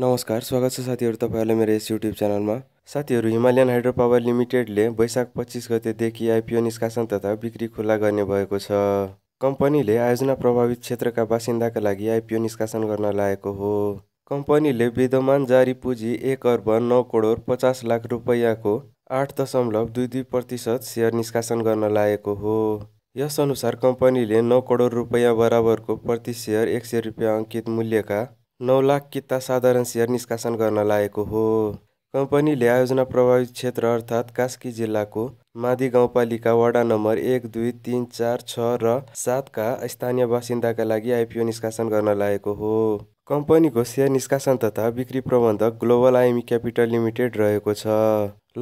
नमस्कार स्वागत छ साथीहरू तपाईँहरूलाई मेरो यस युट्युब च्यानलमा साथीहरू हिमालयन हाइड्रो पावर लिमिटेडले वैशाख पच्चिस गतेदेखि आइपिओ निष्कासन तथा बिक्री खुल्ला गर्ने भएको छ कम्पनीले आयोजना प्रभावित क्षेत्रका बासिन्दाका लागि आइपिओ निष्कासन गर्न लागेको हो कम्पनीले विद्यमान जारी पुँजी एक अर्ब नौ करोड पचास लाख रुपियाँको आठ दशमलव दुई दुई प्रतिशत सेयर निष्कासन गर्न लागेको हो यसअनुसार कम्पनीले नौ करोड रुपियाँ बराबरको प्रति सेयर एक सय रुपियाँ अङ्कित मूल्यका नौ लाख किता साधारण सेयर निष्कासन गर्न लागेको हो कम्पनीले आयोजना प्रभावित क्षेत्र अर्थात् कास्की जिल्लाको मादी गाउँपालिका वडा नम्बर एक दुई तिन चार छ र सातका स्थानीय बासिन्दाका लागि आइपिओ निष्कासन गर्न लागेको हो कम्पनीको सेयर निष्कासन तथा बिक्री प्रबन्धक ग्लोबल आइमी क्यापिटल लिमिटेड रहेको छ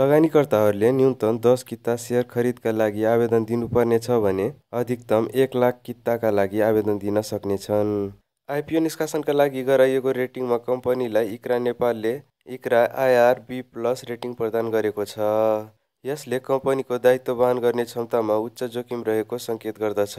लगानीकर्ताहरूले न्यूनतम दस किता सेयर खरिदका लागि आवेदन दिनुपर्नेछ भने अधिकतम एक लाख किताका लागि आवेदन दिन सक्नेछन् आइपिओ निष्कासनका लागि गराइएको रेटिङमा कम्पनीलाई इक्रा नेपालले ICRA IR B plus rating प्रदान गरेको छ यसले कम्पनीको दायित्व वहन गर्ने क्षमतामा उच्च जोखिम रहेको सङ्केत गर्दछ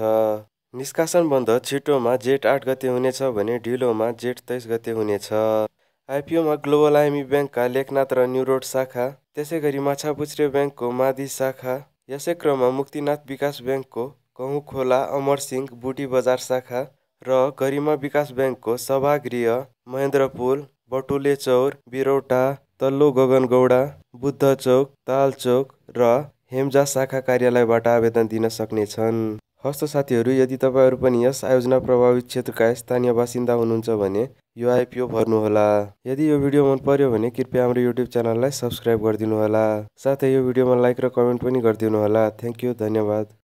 निष्कासन बन्द छिटोमा जेठ आठ गते हुनेछ भने ढिलोमा जेट तेइस गते हुनेछ आइपिओमा ग्लोबल आइमी ब्याङ्कका लेखनाथ र न्युरोड शाखा त्यसै गरी पुछ्रे ब्याङ्कको मादी शाखा यसै क्रममा मुक्तिनाथ विकास ब्याङ्कको कहुँ खोला अमरसिंह बुटी बजार शाखा र गरिमा विकास ब्याङ्कको सभागृह महेन्द्र पुल बटुले चौर बिरौटा तल्लो गगनगौडा बुद्ध चौक ताल चौक र हेमजा शाखा कार्यालयबाट आवेदन दिन सक्नेछन् हस्त साथीहरू यदि तपाईँहरू पनि यस आयोजना प्रभावित क्षेत्रका स्थानीय बासिन्दा हुनुहुन्छ भने यो आइपिओ भर्नुहोला यदि यो भिडियो मन पर्यो भने कृपया हाम्रो युट्युब च्यानललाई सब्सक्राइब गरिदिनुहोला साथै यो भिडियोमा लाइक र कमेन्ट पनि गरिदिनुहोला थ्याङ्क यू धन्यवाद